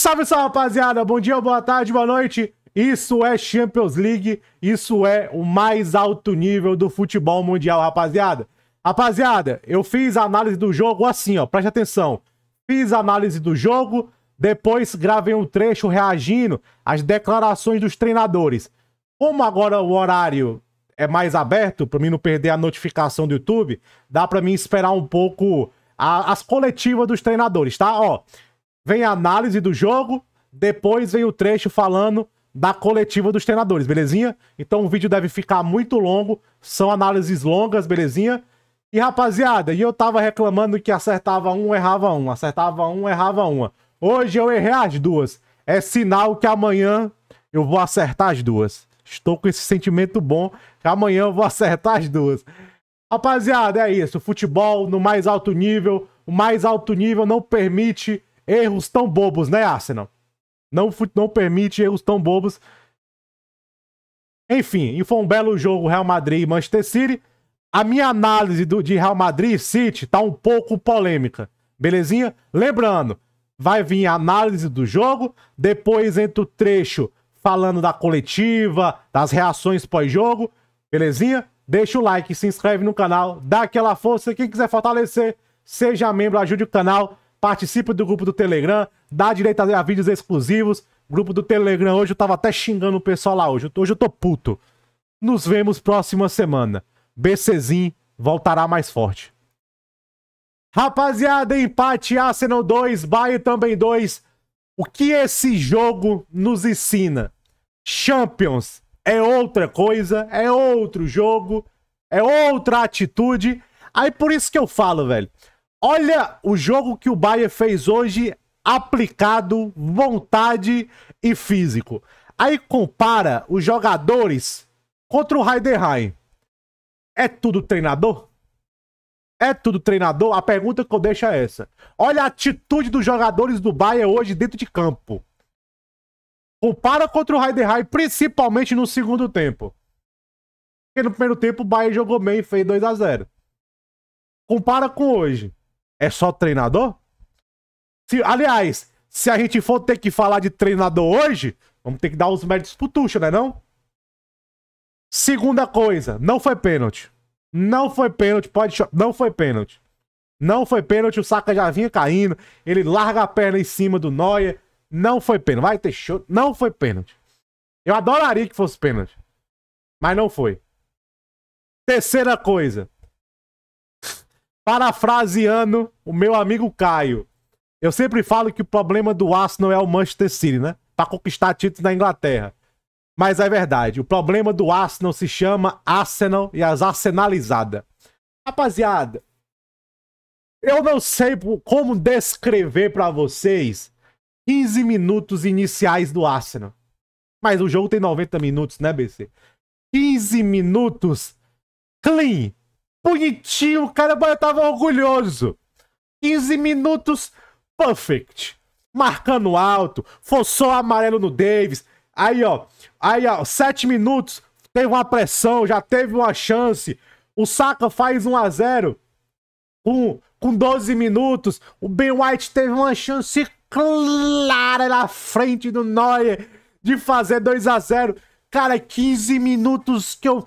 Salve, salve, rapaziada! Bom dia, boa tarde, boa noite! Isso é Champions League, isso é o mais alto nível do futebol mundial, rapaziada. Rapaziada, eu fiz a análise do jogo assim, ó, preste atenção. Fiz a análise do jogo, depois gravei um trecho reagindo às declarações dos treinadores. Como agora o horário é mais aberto, para mim não perder a notificação do YouTube, dá para mim esperar um pouco a, as coletivas dos treinadores, tá? Ó, vem a análise do jogo, depois vem o trecho falando da coletiva dos treinadores, belezinha? Então o vídeo deve ficar muito longo, são análises longas, belezinha? E rapaziada, e eu tava reclamando que acertava um, errava um, acertava um, errava uma. Hoje eu errei as duas. É sinal que amanhã eu vou acertar as duas. Estou com esse sentimento bom que amanhã eu vou acertar as duas. Rapaziada, é isso. Futebol no mais alto nível. O mais alto nível não permite Erros tão bobos, né, Arsenal? Não, não permite erros tão bobos. Enfim, e foi um belo jogo Real Madrid e Manchester City. A minha análise do, de Real Madrid e City tá um pouco polêmica, belezinha? Lembrando, vai vir a análise do jogo, depois entra o trecho falando da coletiva, das reações pós-jogo, belezinha? Deixa o like, se inscreve no canal, dá aquela força. Quem quiser fortalecer, seja membro, ajude o canal participe do grupo do Telegram, dá direito a vídeos exclusivos. Grupo do Telegram hoje eu tava até xingando o pessoal lá hoje. Hoje eu tô puto. Nos vemos próxima semana. BCzinho voltará mais forte. Rapaziada, empate Arsenal 2, Bayern também 2. O que esse jogo nos ensina? Champions é outra coisa, é outro jogo, é outra atitude. Aí por isso que eu falo, velho. Olha o jogo que o Bayern fez hoje, aplicado, vontade e físico. Aí compara os jogadores contra o Heidenheim. É tudo treinador? É tudo treinador? A pergunta que eu deixo é essa. Olha a atitude dos jogadores do Bayern hoje dentro de campo. Compara contra o Heidenheim, principalmente no segundo tempo. Porque no primeiro tempo o Bayern jogou bem e fez 2 a 0 Compara com hoje é só treinador? Se, aliás, se a gente for ter que falar de treinador hoje, vamos ter que dar os méritos pro Tuchel, né não? Segunda coisa, não foi pênalti. Não foi pênalti, pode não foi pênalti. Não foi pênalti, o Saka já vinha caindo, ele larga a perna em cima do Noia. Não foi pênalti, vai ter show, não foi pênalti. Eu adoraria que fosse pênalti, mas não foi. Terceira coisa, Parafraseando o meu amigo Caio. Eu sempre falo que o problema do Arsenal é o Manchester City, né? Para conquistar títulos na Inglaterra. Mas é verdade, o problema do Arsenal se chama Arsenal e as arsenalizadas. Rapaziada, eu não sei como descrever para vocês 15 minutos iniciais do Arsenal. Mas o jogo tem 90 minutos, né, BC? 15 minutos clean, bonitinho, o cara tava orgulhoso. 15 minutos, perfect. Marcando alto, forçou amarelo no Davis. Aí, ó, aí, ó, 7 minutos, teve uma pressão, já teve uma chance. O Saka faz 1 a 0 com, com 12 minutos. O Ben White teve uma chance clara na frente do Neuer de fazer 2 a 0 Cara, 15 minutos que eu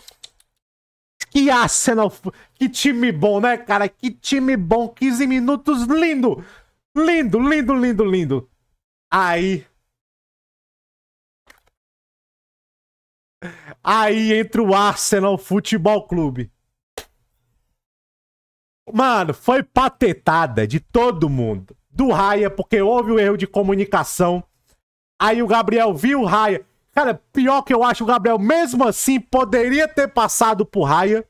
que Arsenal. Que time bom, né, cara? Que time bom. 15 minutos lindo. Lindo, lindo, lindo, lindo. Aí. Aí entra o Arsenal Futebol Clube. Mano, foi patetada de todo mundo. Do Raia, porque houve o um erro de comunicação. Aí o Gabriel viu o Raia. Cara, pior que eu acho, o Gabriel, mesmo assim, poderia ter passado por Raia.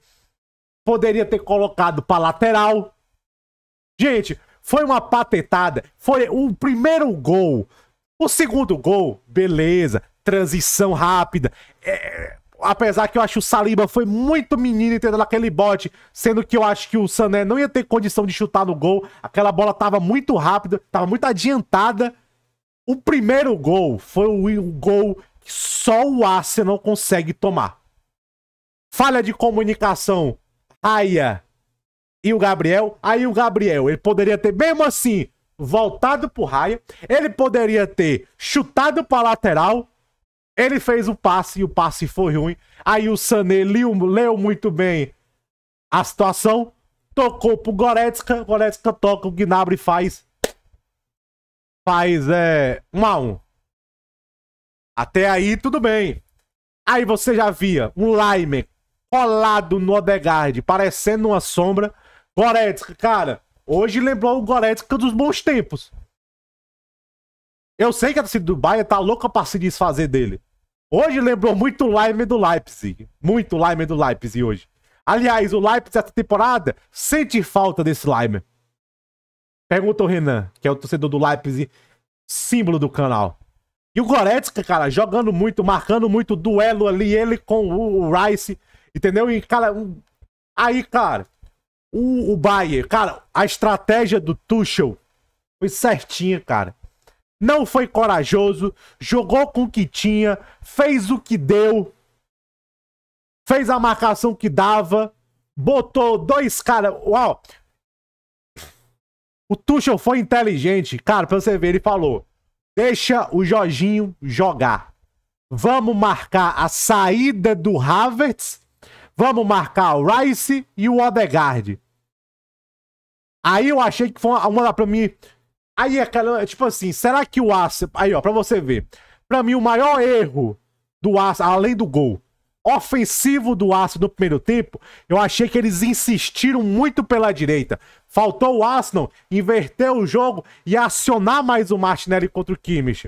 Poderia ter colocado pra lateral. Gente, foi uma patetada. Foi o primeiro gol. O segundo gol, beleza. Transição rápida. É, apesar que eu acho que o Saliba foi muito menino entendendo aquele bote, sendo que eu acho que o Sané não ia ter condição de chutar no gol. Aquela bola tava muito rápida, tava muito adiantada. O primeiro gol foi o gol que só o Arsenal consegue tomar. Falha de comunicação Aya e o Gabriel. Aí o Gabriel, ele poderia ter, mesmo assim, voltado pro Raya. Ele poderia ter chutado pra lateral. Ele fez o passe e o passe foi ruim. Aí o Sané leu, leu muito bem a situação. Tocou pro Goretzka. Goretzka toca, o Gnabry faz. Faz é, 1 a 1. Até aí, tudo bem. Aí você já via um Laimer colado no Odegaard, parecendo uma sombra. Goretzka, cara, hoje lembrou o Goretzka dos bons tempos. Eu sei que a torcida do Bahia tá louca pra se desfazer dele. Hoje lembrou muito o Leimer do Leipzig. Muito o Leimer do Leipzig hoje. Aliás, o Leipzig essa temporada sente falta desse Leimer. Pergunta o Renan, que é o torcedor do Leipzig, símbolo do canal. E o Goretzka, cara, jogando muito, marcando muito duelo ali, ele com o Rice. Entendeu? E, cara, aí, cara, o, o Bayern, cara, a estratégia do Tuchel foi certinha, cara. Não foi corajoso, jogou com o que tinha, fez o que deu, fez a marcação que dava, botou dois caras. Uau! O Tuchel foi inteligente, cara, pra você ver, ele falou: deixa o Jorginho jogar. Vamos marcar a saída do Havertz Vamos marcar o Rice e o Odegaard. Aí eu achei que foi uma, uma pra mim. Aí é aquela, é tipo assim, será que o Arsenal. Aí, ó, pra você ver. Pra mim, o maior erro do Arsenal, além do gol, ofensivo do Arsenal no primeiro tempo, eu achei que eles insistiram muito pela direita. Faltou o Arsenal inverter o jogo e acionar mais o Martinelli contra o Kimmich.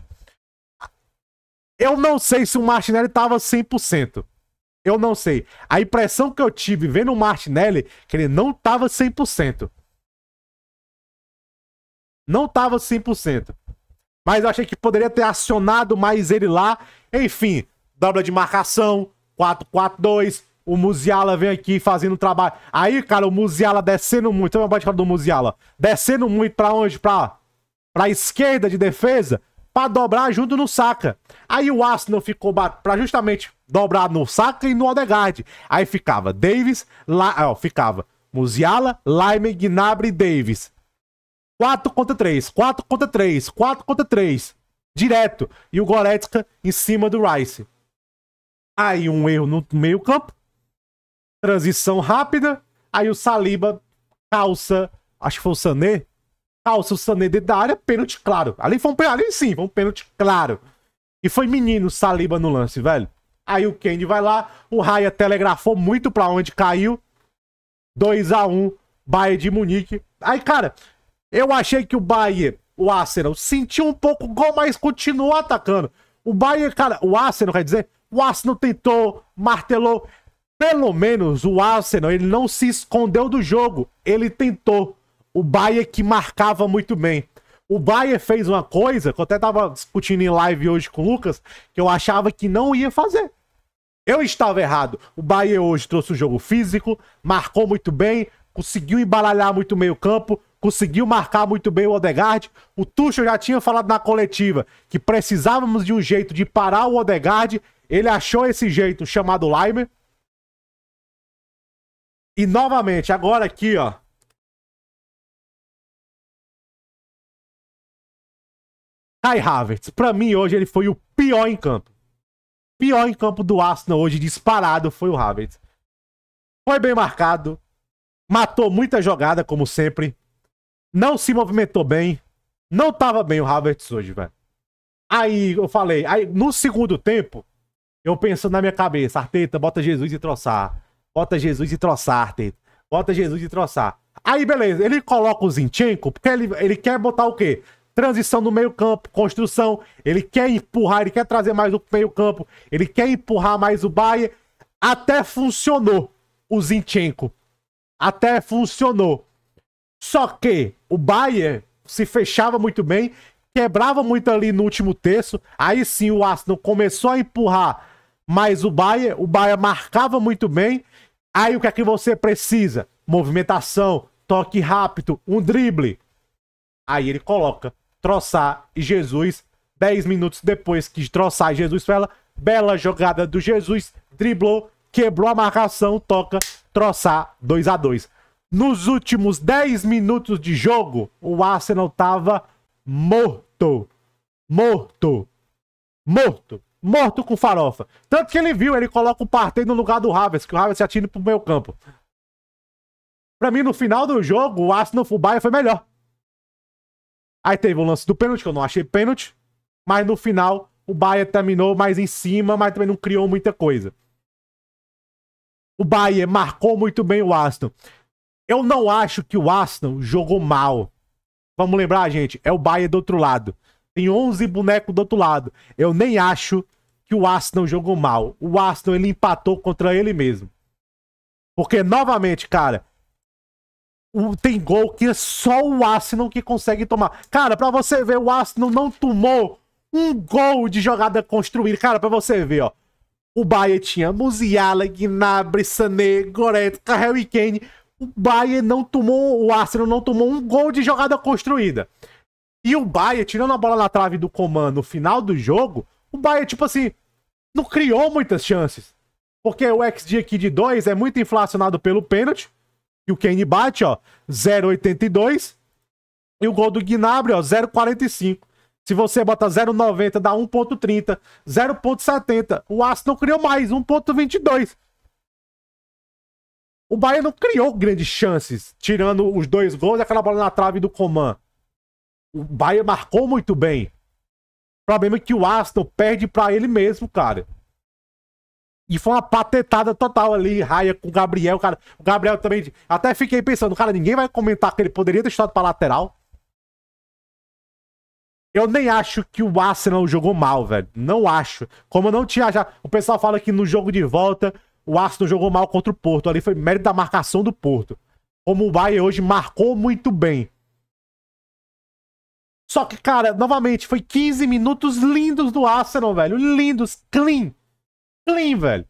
Eu não sei se o Martinelli estava 100%. Eu não sei. A impressão que eu tive vendo o Martinelli, que ele não tava 100%. Não tava 100%. Mas eu achei que poderia ter acionado mais ele lá. Enfim, dobra de marcação, 4-4-2. O Musiala vem aqui fazendo trabalho. Aí, cara, o Musiala descendo muito. Olha a do Musiala Descendo muito pra onde? Pra, pra esquerda de defesa para dobrar junto no saca. Aí o Arsenal ficou para justamente dobrar no saca e no Odegaard. Aí ficava Davis, La... Ah, ficava Musiala, Lime, Gnabry, Davis. 4 contra 3, 4 contra 3, 4 contra 3. Direto. E o Goretzka em cima do Rice. Aí um erro no meio campo. Transição rápida. Aí o Saliba calça, acho que foi o Sané, calça, o Sané dentro da área, pênalti claro. Ali foi um pênalti, sim, foi um pênalti claro. E foi menino Saliba no lance, velho. Aí o Kane vai lá, o Raya telegrafou muito pra onde caiu. 2 a 1 Bayern de Munique. Aí, cara, eu achei que o Bayern, o Arsenal, sentiu um pouco o gol, mas continuou atacando. O Bayern, cara, o Arsenal, quer dizer, o Arsenal tentou, martelou. Pelo menos o Arsenal, ele não se escondeu do jogo. Ele tentou o Bayer que marcava muito bem. O Bayer fez uma coisa, que eu até tava discutindo em live hoje com o Lucas, que eu achava que não ia fazer. Eu estava errado. O Bayer hoje trouxe o um jogo físico, marcou muito bem, conseguiu embaralhar muito meio campo, conseguiu marcar muito bem o Odegaard. O Tuchel já tinha falado na coletiva que precisávamos de um jeito de parar o Odegaard. Ele achou esse jeito chamado Leimer. E novamente, agora aqui, ó. Kai Havertz, pra mim hoje ele foi o pior em campo. Pior em campo do Arsenal hoje, disparado, foi o Havertz. Foi bem marcado, matou muita jogada, como sempre. Não se movimentou bem. Não tava bem o Havertz hoje, velho. Aí eu falei, aí no segundo tempo, eu pensando na minha cabeça, Arteta, bota Jesus e troçar. Bota Jesus e troçar, Arteta. Bota Jesus e troçar. Aí, beleza, ele coloca o Zinchenko, porque ele, ele quer botar o quê? transição no meio-campo, construção. Ele quer empurrar, ele quer trazer mais o meio-campo, ele quer empurrar mais o Bayern. Até funcionou o Zinchenko. Até funcionou. Só que o Bayern se fechava muito bem, quebrava muito ali no último terço. Aí sim o Arsenal começou a empurrar mais o Bayern, o Bayern marcava muito bem. Aí o que é que você precisa? Movimentação, toque rápido, um drible. Aí ele coloca troçar Jesus. 10 minutos depois que troçar Jesus fala, bela jogada do Jesus, driblou, quebrou a marcação, toca, troçar 2 a 2 Nos últimos 10 minutos de jogo, o Arsenal tava morto. Morto. Morto. Morto com farofa. Tanto que ele viu, ele coloca o Partey no lugar do Havertz, que o Havertz atira pro meio campo. Pra mim, no final do jogo, o Arsenal Fubaia foi melhor. Aí teve o lance do pênalti, que eu não achei pênalti. Mas no final, o Bahia terminou mais em cima, mas também não criou muita coisa. O Bahia marcou muito bem o Aston. Eu não acho que o Aston jogou mal. Vamos lembrar, gente, é o Bahia do outro lado. Tem 11 bonecos do outro lado. Eu nem acho que o Aston jogou mal. O Aston ele empatou contra ele mesmo. Porque novamente, cara, tem gol que é só o Arsenal que consegue tomar. Cara, pra você ver, o Arsenal não tomou um gol de jogada construída. Cara, pra você ver, ó. O Bahia tinha Musiala, Gnabry, Sané, Goretzka, Harry Kane. O Bahia não tomou, o Arsenal não tomou um gol de jogada construída. E o Bahia, tirando a bola na trave do comando no final do jogo, o Bahia, tipo assim, não criou muitas chances. Porque o XG aqui de 2 é muito inflacionado pelo pênalti. E o Kane bate, ó, 0,82. E o gol do Gnabry, ó, 0,45. Se você bota 0,90, dá 1,30. 0,70. O Aston criou mais, 1,22. O Bahia não criou grandes chances, tirando os dois gols e aquela bola na trave do Coman. O Bahia marcou muito bem. O problema é que o Aston perde para ele mesmo, cara. E foi uma patetada total ali, raia com o Gabriel, cara. O Gabriel também. Até fiquei pensando, cara, ninguém vai comentar que ele poderia ter estado pra lateral. Eu nem acho que o Arsenal jogou mal, velho. Não acho. Como eu não tinha já. O pessoal fala que no jogo de volta o Arsenal jogou mal contra o Porto. Ali foi mérito da marcação do Porto. Como o Bayern hoje marcou muito bem. Só que, cara, novamente, foi 15 minutos lindos do Arsenal, velho. Lindos, clean clean, velho.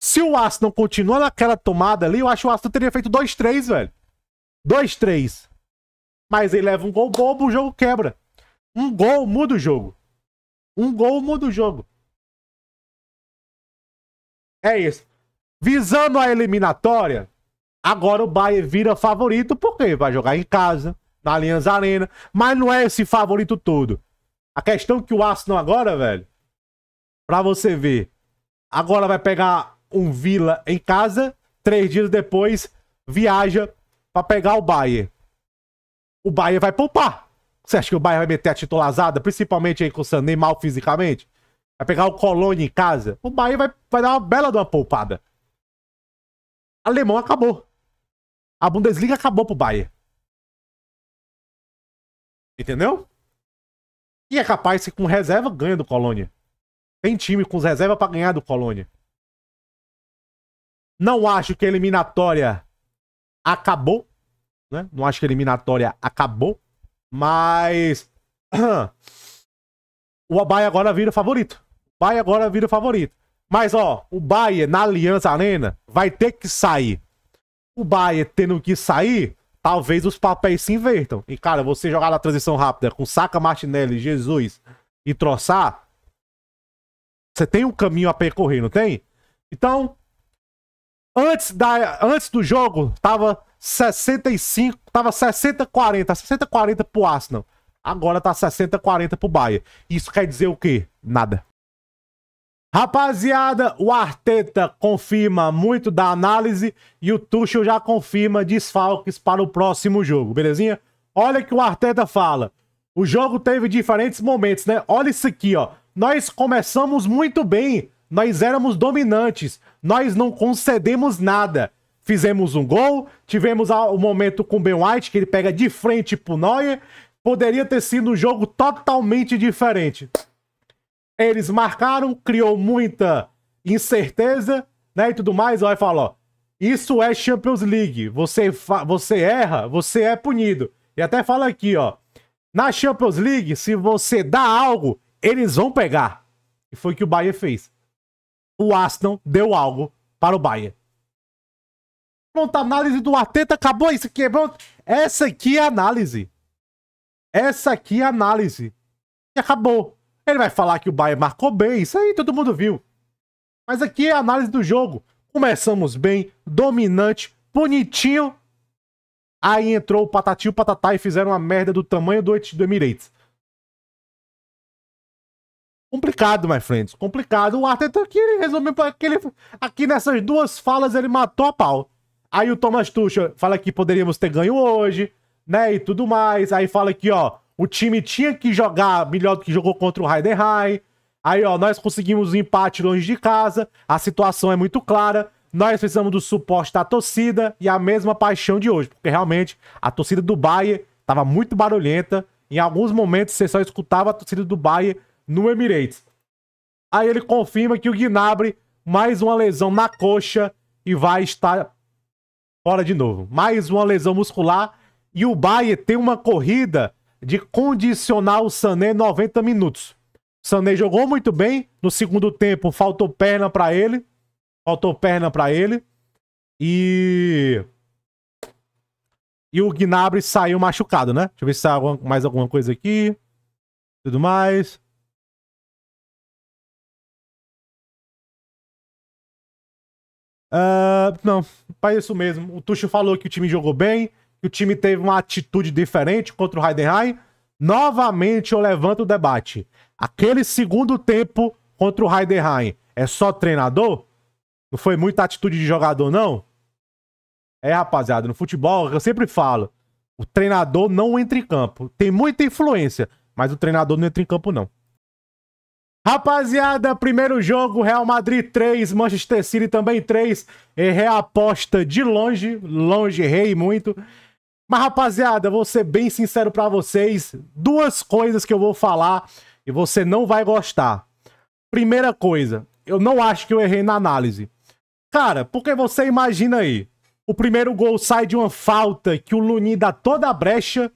Se o Aço não continua naquela tomada ali, eu acho que o Aço teria feito 2-3, velho. 2-3. Mas ele leva um gol bobo, o jogo quebra. Um gol muda o jogo. Um gol muda o jogo. É isso. Visando a eliminatória, agora o Bayern vira favorito, porque vai jogar em casa, na Allianz Arena, mas não é esse favorito todo. A questão é que o Arsenal agora, velho, pra você ver, Agora vai pegar um Vila em casa. Três dias depois, viaja para pegar o Bayern. O Bayern vai poupar. Você acha que o Bayern vai meter a titulazada, principalmente aí com o Sané mal fisicamente? Vai pegar o Colônia em casa? O Bayern vai, vai dar uma bela de uma poupada. Alemão acabou. A Bundesliga acabou pro Bayern. Entendeu? E é capaz que com reserva ganha do Colônia. Tem time com reserva para ganhar do Colônia. Não acho que a eliminatória acabou. Né? Não acho que a eliminatória acabou. Mas. o Bahia agora vira favorito. O Bahia agora vira favorito. Mas, ó, o Bahia na Aliança Arena vai ter que sair. O Bahia tendo que sair, talvez os papéis se invertam. E, cara, você jogar na transição rápida com Saca Martinelli, Jesus e Troçar, você tem um caminho a percorrer, não tem? Então, antes, da, antes do jogo, tava 65, tava 60 40, 60 40 pro Arsenal. Agora tá 60 40 pro Bahia. Isso quer dizer o quê? Nada. Rapaziada, o Arteta confirma muito da análise e o Tuchel já confirma desfalques para o próximo jogo, belezinha? Olha o que o Arteta fala. O jogo teve diferentes momentos, né? Olha isso aqui, ó. Nós começamos muito bem, nós éramos dominantes, nós não concedemos nada. Fizemos um gol, tivemos o momento com o Ben White, que ele pega de frente pro Neuer. Poderia ter sido um jogo totalmente diferente. Eles marcaram, criou muita incerteza, né, e tudo mais. Aí falou, isso é Champions League. Você, você erra, você é punido. E até fala aqui, ó. Na Champions League, se você dá algo, eles vão pegar. E foi o que o Bahia fez. O Aston deu algo para o Bahia. Pronto, a análise do Arteta acabou. Isso aqui é pronto. Essa aqui é a análise. Essa aqui é a análise. E acabou. Ele vai falar que o Bahia marcou bem. Isso aí todo mundo viu. Mas aqui é a análise do jogo. Começamos bem, dominante, bonitinho. Aí entrou o Patati e o Patatá e fizeram uma merda do tamanho do, do Emirates. Complicado, my friends. Complicado. O Arteta que ele resolveu que aqui nessas duas falas ele matou a pau. Aí o Thomas Tuchel fala que poderíamos ter ganho hoje, né, e tudo mais. Aí fala que, ó, o time tinha que jogar melhor do que jogou contra o Heidenheim. Aí, ó, nós conseguimos um empate longe de casa. A situação é muito clara. Nós precisamos do suporte da torcida e a mesma paixão de hoje, porque realmente a torcida do Bayern estava muito barulhenta. Em alguns momentos você só escutava a torcida do Bayern no Emirates. Aí ele confirma que o Gnabry, mais uma lesão na coxa e vai estar fora de novo. Mais uma lesão muscular e o Bayern tem uma corrida de condicionar o Sané 90 minutos. O Sané jogou muito bem no segundo tempo, faltou perna para ele, faltou perna para ele e e o Gnabry saiu machucado, né? Deixa eu ver se sai tá alguma, mais alguma coisa aqui. Tudo mais. Ah, não, para isso mesmo. O Tuchel falou que o time jogou bem, que o time teve uma atitude diferente contra o Heidenheim. Novamente eu levanto o debate. Aquele segundo tempo contra o Heidenheim é só treinador? Não foi muita atitude de jogador, não? É, rapaziada, no futebol eu sempre falo: o treinador não entra em campo. Tem muita influência, mas o treinador não entra em campo, não. Rapaziada, primeiro jogo, Real Madrid 3, Manchester City também 3. Errei a aposta de longe, longe, errei muito. Mas, rapaziada, vou ser bem sincero para vocês. Duas coisas que eu vou falar e você não vai gostar. Primeira coisa, eu não acho que eu errei na análise. Cara, porque você imagina aí, o primeiro gol sai de uma falta que o Lunin dá toda a brecha,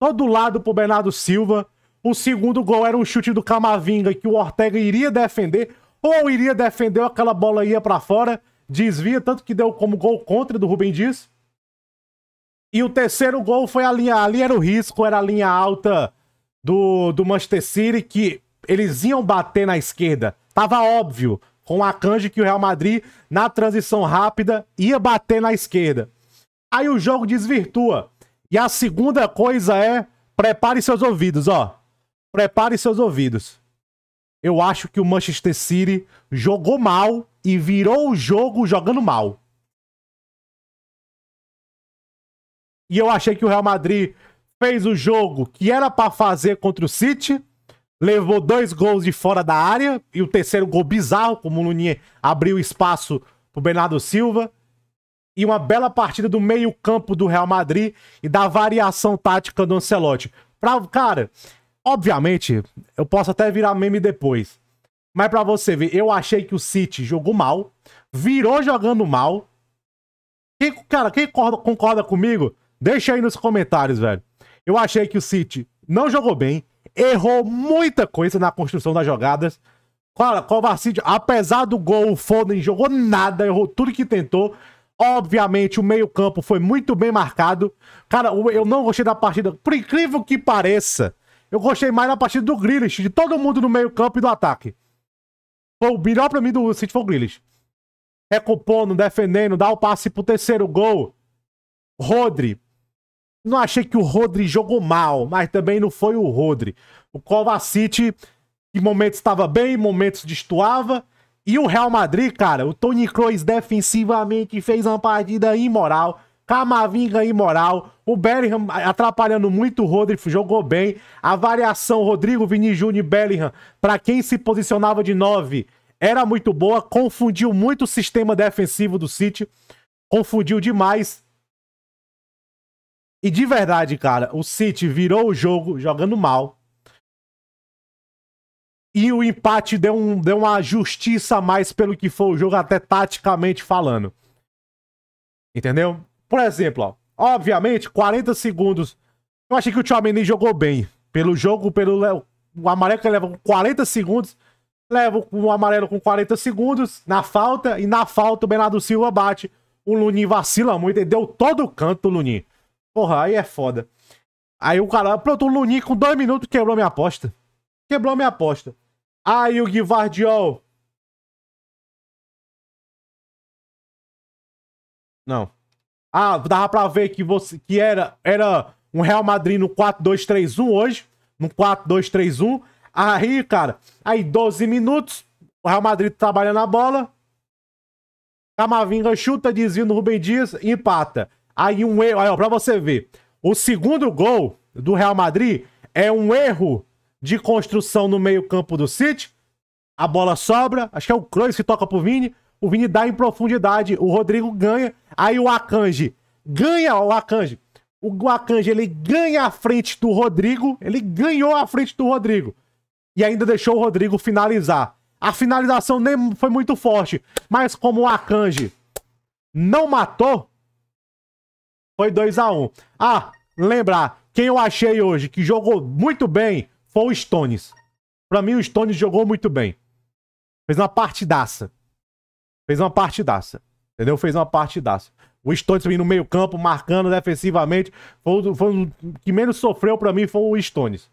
todo lado pro Bernardo Silva. O segundo gol era um chute do Camavinga que o Ortega iria defender, ou iria defender, aquela bola ia para fora, desvia, tanto que deu como gol contra do Rubem Dias. E o terceiro gol foi a linha. Ali era o risco, era a linha alta do, do Manchester City, que eles iam bater na esquerda. Tava óbvio, com a Akanji, que o Real Madrid, na transição rápida, ia bater na esquerda. Aí o jogo desvirtua. E a segunda coisa é: prepare seus ouvidos, ó prepare seus ouvidos. Eu acho que o Manchester City jogou mal e virou o jogo jogando mal. E eu achei que o Real Madrid fez o jogo que era para fazer contra o City, levou dois gols de fora da área e o terceiro gol bizarro, como o Lunier abriu espaço pro Bernardo Silva. E uma bela partida do meio-campo do Real Madrid e da variação tática do Ancelotti. Pra, cara, Obviamente, eu posso até virar meme depois. Mas para você ver, eu achei que o City jogou mal, virou jogando mal. Quem, cara, quem concorda, concorda comigo? Deixa aí nos comentários, velho. Eu achei que o City não jogou bem, errou muita coisa na construção das jogadas. Cara, Kovacic, apesar do gol, o Foden jogou nada, errou tudo que tentou. Obviamente, o meio-campo foi muito bem marcado. Cara, eu não gostei da partida. Por incrível que pareça, eu gostei mais na partida do Grealish, de todo mundo no meio campo e do ataque. Foi o melhor pra mim do City foi o Grealish. Recompondo, defendendo, dá o passe pro terceiro gol. Rodri. Não achei que o Rodri jogou mal, mas também não foi o Rodri. O Kovacic, em momentos estava bem, em momentos destoava. E o Real Madrid, cara, o Tony Kroos defensivamente fez uma partida imoral. Camavinga é imoral, o Bellingham atrapalhando muito o Rodrigo, jogou bem. A variação Rodrigo, Vini Júnior e Bellingham, para quem se posicionava de 9, era muito boa, confundiu muito o sistema defensivo do City, confundiu demais. E de verdade, cara, o City virou o jogo jogando mal. E o empate deu, um, deu uma justiça a mais pelo que foi o jogo, até taticamente falando. Entendeu? Por exemplo, ó, obviamente, 40 segundos. Eu achei que o Tchouameni jogou bem. Pelo jogo, pelo o amarelo que leva 40 segundos, leva o amarelo com 40 segundos na falta, e na falta o Bernardo Silva bate. O Lunin vacila muito, ele deu todo o canto o Lunin. Porra, aí é foda. Aí o cara, pronto, o Lunin com dois minutos quebrou minha aposta. Quebrou minha aposta. Aí o Guivardiol. Não. Ah, dava pra ver que você que era, era um Real Madrid no 4-2-3-1 hoje. No 4-2-3-1. Aí, cara, aí 12 minutos. O Real Madrid trabalha na bola. Camavinga chuta, desvio no Rubem Dias empata. Aí um erro. Aí, ó, pra você ver. O segundo gol do Real Madrid é um erro de construção no meio-campo do City. A bola sobra, acho que é o Kroos que toca pro Vini o Vini dá em profundidade, o Rodrigo ganha, aí o Akanji ganha o Akanji. O Akanji ele ganha a frente do Rodrigo, ele ganhou a frente do Rodrigo e ainda deixou o Rodrigo finalizar. A finalização nem foi muito forte, mas como o Akanji não matou, foi 2 a 1 um. Ah, lembrar, quem eu achei hoje que jogou muito bem foi o Stones. Para mim, o Stones jogou muito bem. Fez uma partidaça. Fez uma partidaça. Entendeu? Fez uma partidaça. O Stones também no meio-campo, marcando defensivamente. Foi, foi que menos sofreu para mim foi o Stones.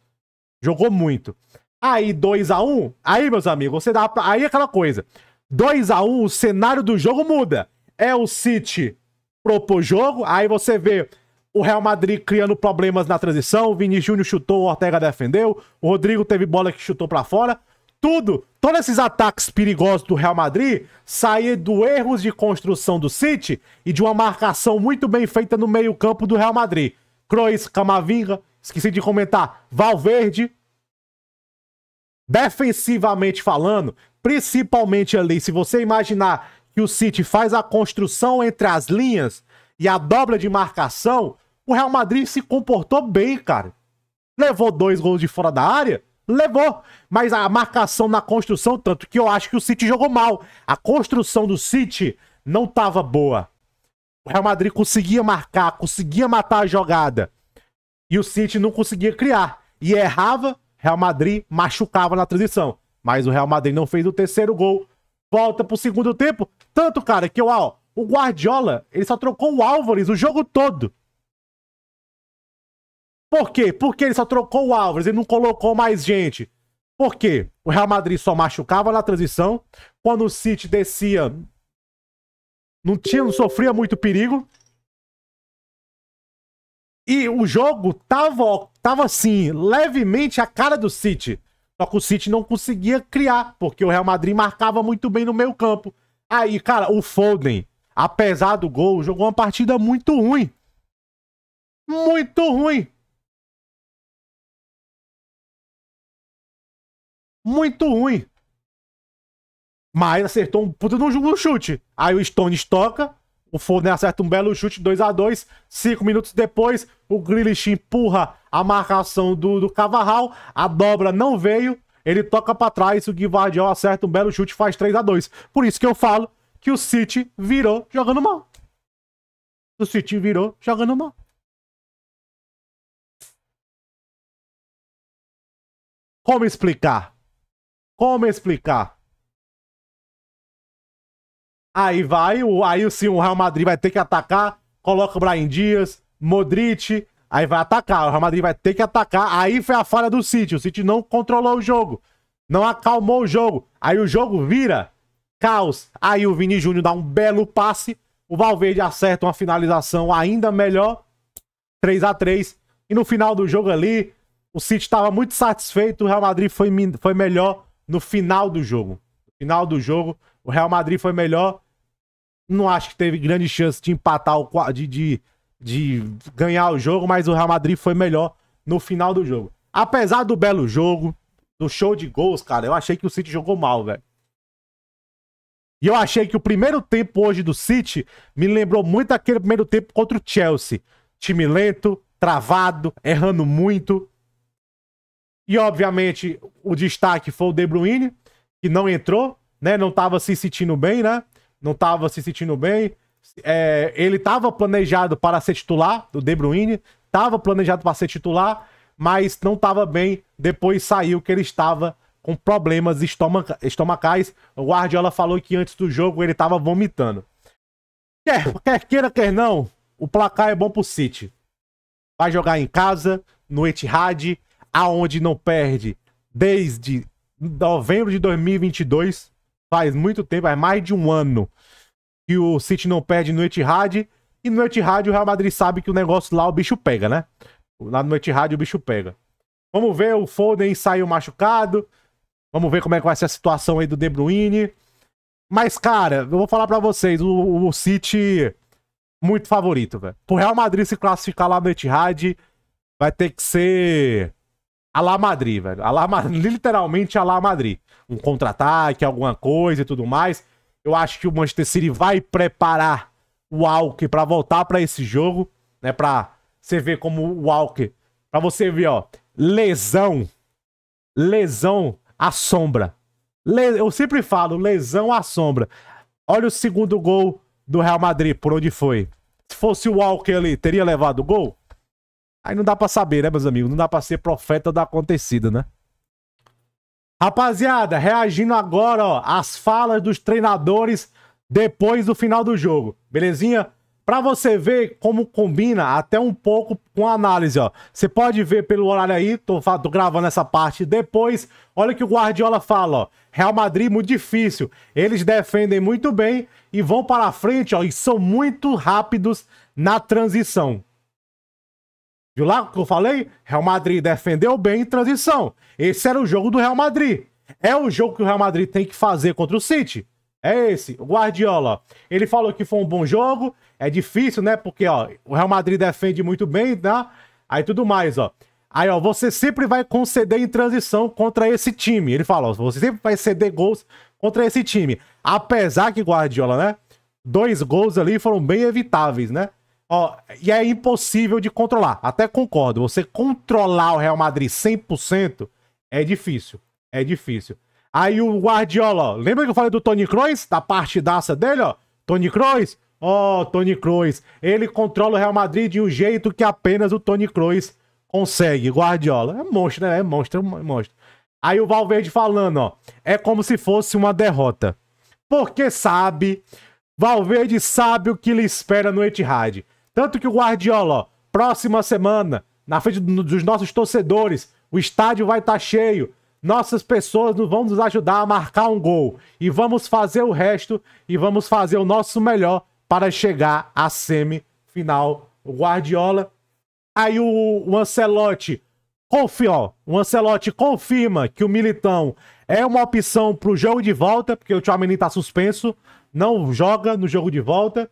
Jogou muito. Aí 2 a 1 um, aí, meus amigos, você dá. Pra... Aí é aquela coisa. 2 a 1 um, o cenário do jogo muda. É o City propor jogo, aí você vê o Real Madrid criando problemas na transição, o Vini Júnior chutou, o Ortega defendeu, o Rodrigo teve bola que chutou para fora tudo, todos esses ataques perigosos do Real Madrid saíram do erros de construção do City e de uma marcação muito bem feita no meio-campo do Real Madrid. Kroos, Camavinga, esqueci de comentar, Valverde. Defensivamente falando, principalmente ali, se você imaginar que o City faz a construção entre as linhas e a dobra de marcação, o Real Madrid se comportou bem, cara. Levou dois gols de fora da área, levou. Mas a marcação na construção, tanto que eu acho que o City jogou mal. A construção do City não estava boa. O Real Madrid conseguia marcar, conseguia matar a jogada. E o City não conseguia criar. E errava, Real Madrid machucava na transição. Mas o Real Madrid não fez o terceiro gol. Volta pro segundo tempo. Tanto, cara, que ó, o Guardiola, ele só trocou o Álvares o jogo todo. Por quê? Porque ele só trocou o Álvares, ele não colocou mais gente. Por quê? O Real Madrid só machucava na transição. Quando o City descia, não tinha, não sofria muito perigo. E o jogo tava, tava assim, levemente a cara do City. Só que o City não conseguia criar, porque o Real Madrid marcava muito bem no meio campo. Aí, cara, o Foden, apesar do gol, jogou uma partida muito ruim. Muito ruim. muito ruim. Mas acertou um puta de um no chute. Aí o Stone estoca, o Foden acerta um belo chute, 2 a 2 Cinco minutos depois, o Grealish empurra a marcação do, do Cavarral, a dobra não veio, ele toca para trás, o Guivardião acerta um belo chute, faz 3 a 2 Por isso que eu falo que o City virou jogando mal. O City virou jogando mal. Como explicar? Como explicar? Aí vai, o, aí sim, o Real Madrid vai ter que atacar, coloca o Brian Dias, Modric, aí vai atacar, o Real Madrid vai ter que atacar, aí foi a falha do City, o City não controlou o jogo, não acalmou o jogo, aí o jogo vira caos, aí o Vini Júnior dá um belo passe, o Valverde acerta uma finalização ainda melhor, 3 a 3 e no final do jogo ali, o City estava muito satisfeito, o Real Madrid foi, foi melhor, no final do jogo. No final do jogo, o Real Madrid foi melhor. Não acho que teve grande chance de empatar o de, de, de ganhar o jogo, mas o Real Madrid foi melhor no final do jogo. Apesar do belo jogo, do show de gols, cara, eu achei que o City jogou mal, velho. E eu achei que o primeiro tempo hoje do City me lembrou muito aquele primeiro tempo contra o Chelsea. Time lento, travado, errando muito. E, obviamente, o destaque foi o De Bruyne, que não entrou, né? Não estava se sentindo bem, né? Não estava se sentindo bem. É, ele estava planejado para ser titular, o De Bruyne, estava planejado para ser titular, mas não estava bem. Depois saiu que ele estava com problemas estomac estomacais. O Guardiola falou que antes do jogo ele estava vomitando. Quer, quer queira, quer não, o placar é bom para o City. Vai jogar em casa, no Etihad, aonde não perde desde novembro de 2022. Faz muito tempo, é mais de um ano que o City não perde no Etihad. E no Etihad o Real Madrid sabe que o negócio lá o bicho pega, né? Lá no Etihad o bicho pega. Vamos ver, o Foden saiu machucado. Vamos ver como é que vai ser a situação aí do De Bruyne. Mas, cara, eu vou falar para vocês, o, o, City muito favorito, velho. Pro Real Madrid se classificar lá no Etihad, vai ter que ser a la Madrid, velho. A la, literalmente a la Madrid. Um contra-ataque, alguma coisa e tudo mais. Eu acho que o Manchester City vai preparar o Walker para voltar para esse jogo, né? Para você ver como o Walker, para você ver, ó, lesão, lesão à sombra. Le... eu sempre falo, lesão à sombra. Olha o segundo gol do Real Madrid, por onde foi. Se fosse o Walker ali, teria levado o gol? Aí não dá pra saber, né, meus amigos? Não dá pra ser profeta da acontecida, né? Rapaziada, reagindo agora, ó, às falas dos treinadores depois do final do jogo, belezinha? Pra você ver como combina até um pouco com a análise, ó. Você pode ver pelo horário aí, tô, tô gravando essa parte depois. Olha o que o Guardiola fala, ó. Real Madrid muito difícil. Eles defendem muito bem e vão para a frente, ó, e são muito rápidos na transição. Viu lá o que eu falei? Real Madrid defendeu bem em transição. Esse era o jogo do Real Madrid. É o jogo que o Real Madrid tem que fazer contra o City. É esse, o Guardiola. Ele falou que foi um bom jogo. É difícil, né? Porque ó, o Real Madrid defende muito bem, tá? Né? Aí tudo mais, ó. Aí, ó, você sempre vai conceder em transição contra esse time. Ele fala, ó, você sempre vai ceder gols contra esse time. Apesar que Guardiola, né? Dois gols ali foram bem evitáveis, né? Ó, e é impossível de controlar. Até concordo. Você controlar o Real Madrid 100% é difícil. É difícil. Aí o Guardiola, ó, lembra que eu falei do Tony Kroos? Da partidaça dele, ó? Tony Kroos? Ó, oh, Tony Kroos. Ele controla o Real Madrid de um jeito que apenas o Tony Kroos consegue. Guardiola. É monstro, né? É monstro, é monstro. Aí o Valverde falando, ó. É como se fosse uma derrota. Porque sabe... Valverde sabe o que lhe espera no Etihad. Tanto que o Guardiola, ó, próxima semana, na frente dos nossos torcedores, o estádio vai estar tá cheio. Nossas pessoas vão nos ajudar a marcar um gol. E vamos fazer o resto e vamos fazer o nosso melhor para chegar à semifinal. O Guardiola. Aí o, o Ancelotti ó. o Ancelotti confirma que o Militão é uma opção para o jogo de volta, porque o Tchouameni está suspenso, não joga no jogo de volta.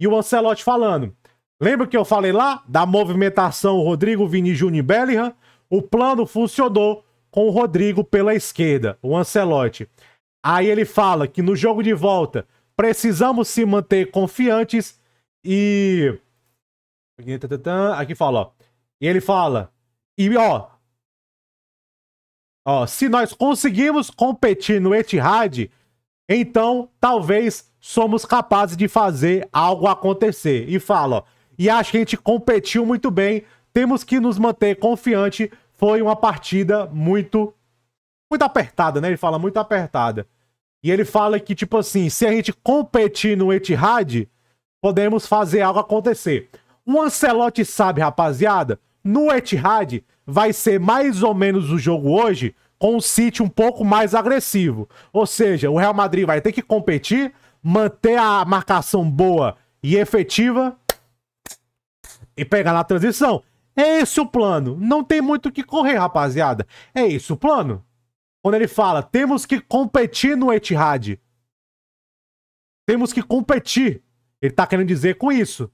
E o Ancelotti falando, Lembra que eu falei lá da movimentação Rodrigo Vini Júnior Bellingham? O plano funcionou com o Rodrigo pela esquerda, o Ancelotti. Aí ele fala que no jogo de volta precisamos se manter confiantes e. Aqui fala, ó. E ele fala. E ó. Ó, se nós conseguimos competir no Etihad, então talvez somos capazes de fazer algo acontecer. E fala, ó, e acho que a gente competiu muito bem. Temos que nos manter confiante. Foi uma partida muito muito apertada, né? Ele fala muito apertada. E ele fala que tipo assim, se a gente competir no Etihad, podemos fazer algo acontecer. O Ancelotti sabe, rapaziada, no Etihad vai ser mais ou menos o jogo hoje com o City um pouco mais agressivo. Ou seja, o Real Madrid vai ter que competir, manter a marcação boa e efetiva e pegar na transição. É esse o plano. Não tem muito o que correr, rapaziada. É esse o plano. Quando ele fala, temos que competir no Etihad. Temos que competir. Ele tá querendo dizer com isso.